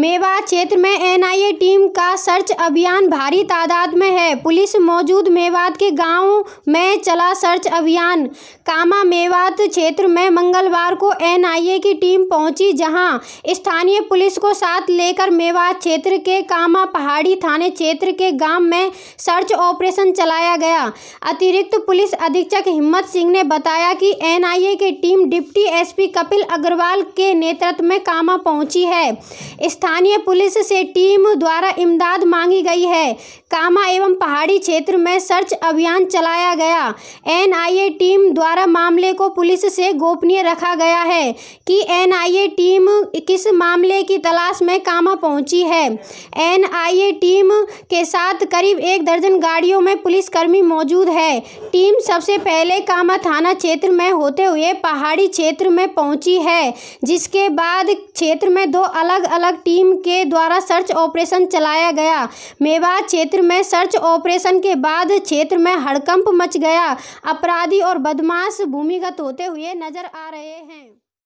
मेवात क्षेत्र में NIA team का सर्च अभियान भारी तादाद में है पुलिस मौजूद मेवात के गांव में चला सर्च अभियान कामा मेवात क्षेत्र में मंगलवार को एनआईए की टीम पहुंची जहां स्थानीय पुलिस को साथ लेकर मेवात क्षेत्र के कामा पहाड़ी थाने क्षेत्र के गांव में सर्च ऑपरेशन चलाया गया अतिरिक्त पुलिस अधीक्षक हिम्मत सिंह ने बताया कि एन की टीम डिप्टी एस कपिल अग्रवाल के नेतृत्व में कामा पहुंची है स्थानीय पुलिस से टीम द्वारा इमदाद मांगी गई है कामा एवं पहाड़ी क्षेत्र में सर्च अभियान चलाया गया एनआईए टीम द्वारा मामले को पुलिस से गोपनीय रखा गया है कि एनआईए टीम किस मामले की तलाश में कामा पहुंची है एनआईए टीम के साथ करीब एक दर्जन गाड़ियों में पुलिसकर्मी मौजूद है टीम सबसे पहले कामा थाना क्षेत्र में होते हुए पहाड़ी क्षेत्र में पहुंची है जिसके बाद क्षेत्र में दो अलग अलग टीम टीम के द्वारा सर्च ऑपरेशन चलाया गया मेवात क्षेत्र में सर्च ऑपरेशन के बाद क्षेत्र में हड़कंप मच गया अपराधी और बदमाश भूमिगत होते हुए नजर आ रहे हैं